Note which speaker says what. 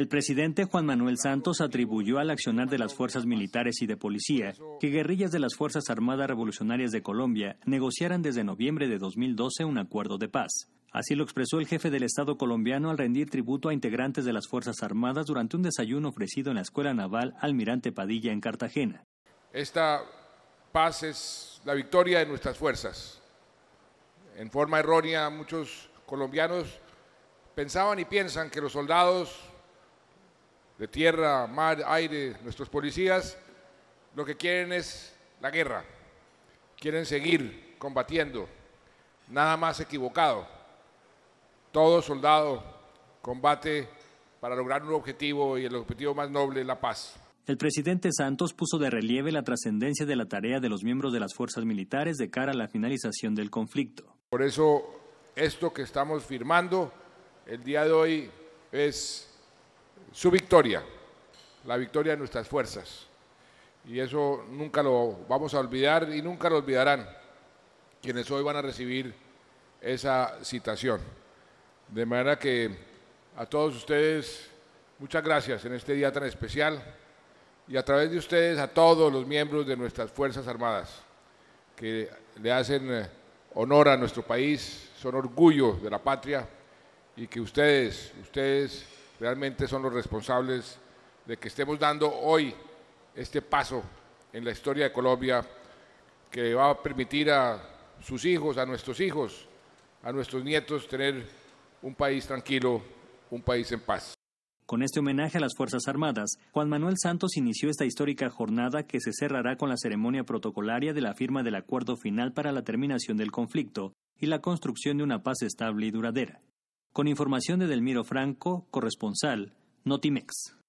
Speaker 1: El presidente Juan Manuel Santos atribuyó al accionar de las fuerzas militares y de policía que guerrillas de las Fuerzas Armadas Revolucionarias de Colombia negociaran desde noviembre de 2012 un acuerdo de paz. Así lo expresó el jefe del Estado colombiano al rendir tributo a integrantes de las Fuerzas Armadas durante un desayuno ofrecido en la Escuela Naval Almirante Padilla en Cartagena.
Speaker 2: Esta paz es la victoria de nuestras fuerzas. En forma errónea, muchos colombianos pensaban y piensan que los soldados de tierra, mar, aire, nuestros policías, lo que quieren es la guerra, quieren seguir combatiendo, nada más equivocado. Todo soldado combate para lograr un objetivo y el objetivo más noble, la paz.
Speaker 1: El presidente Santos puso de relieve la trascendencia de la tarea de los miembros de las fuerzas militares de cara a la finalización del
Speaker 2: conflicto. Por eso, esto que estamos firmando el día de hoy es su victoria, la victoria de nuestras fuerzas. Y eso nunca lo vamos a olvidar y nunca lo olvidarán quienes hoy van a recibir esa citación. De manera que a todos ustedes, muchas gracias en este día tan especial y a través de ustedes a todos los miembros de nuestras Fuerzas Armadas que le hacen eh, honor a nuestro país, son orgullo de la patria y que ustedes, ustedes realmente son los responsables de que estemos dando hoy este paso en la historia de Colombia que va a permitir a sus hijos, a nuestros hijos, a nuestros nietos tener un país tranquilo, un país en paz. Con este homenaje a las Fuerzas Armadas, Juan Manuel Santos inició esta histórica
Speaker 1: jornada que se cerrará con la ceremonia protocolaria de la firma del acuerdo final para la terminación del conflicto y la construcción de una paz estable y duradera. Con información de Delmiro Franco, corresponsal, Notimex.